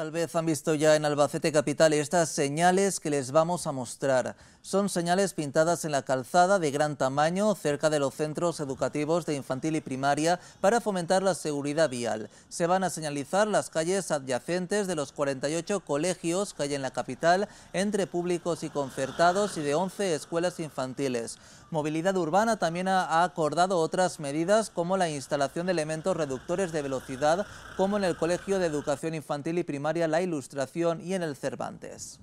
Tal vez han visto ya en Albacete Capital estas señales que les vamos a mostrar. Son señales pintadas en la calzada de gran tamaño cerca de los centros educativos de infantil y primaria para fomentar la seguridad vial. Se van a señalizar las calles adyacentes de los 48 colegios que hay en la capital entre públicos y concertados y de 11 escuelas infantiles. Movilidad Urbana también ha acordado otras medidas como la instalación de elementos reductores de velocidad como en el Colegio de Educación Infantil y Primaria la Ilustración y en el Cervantes.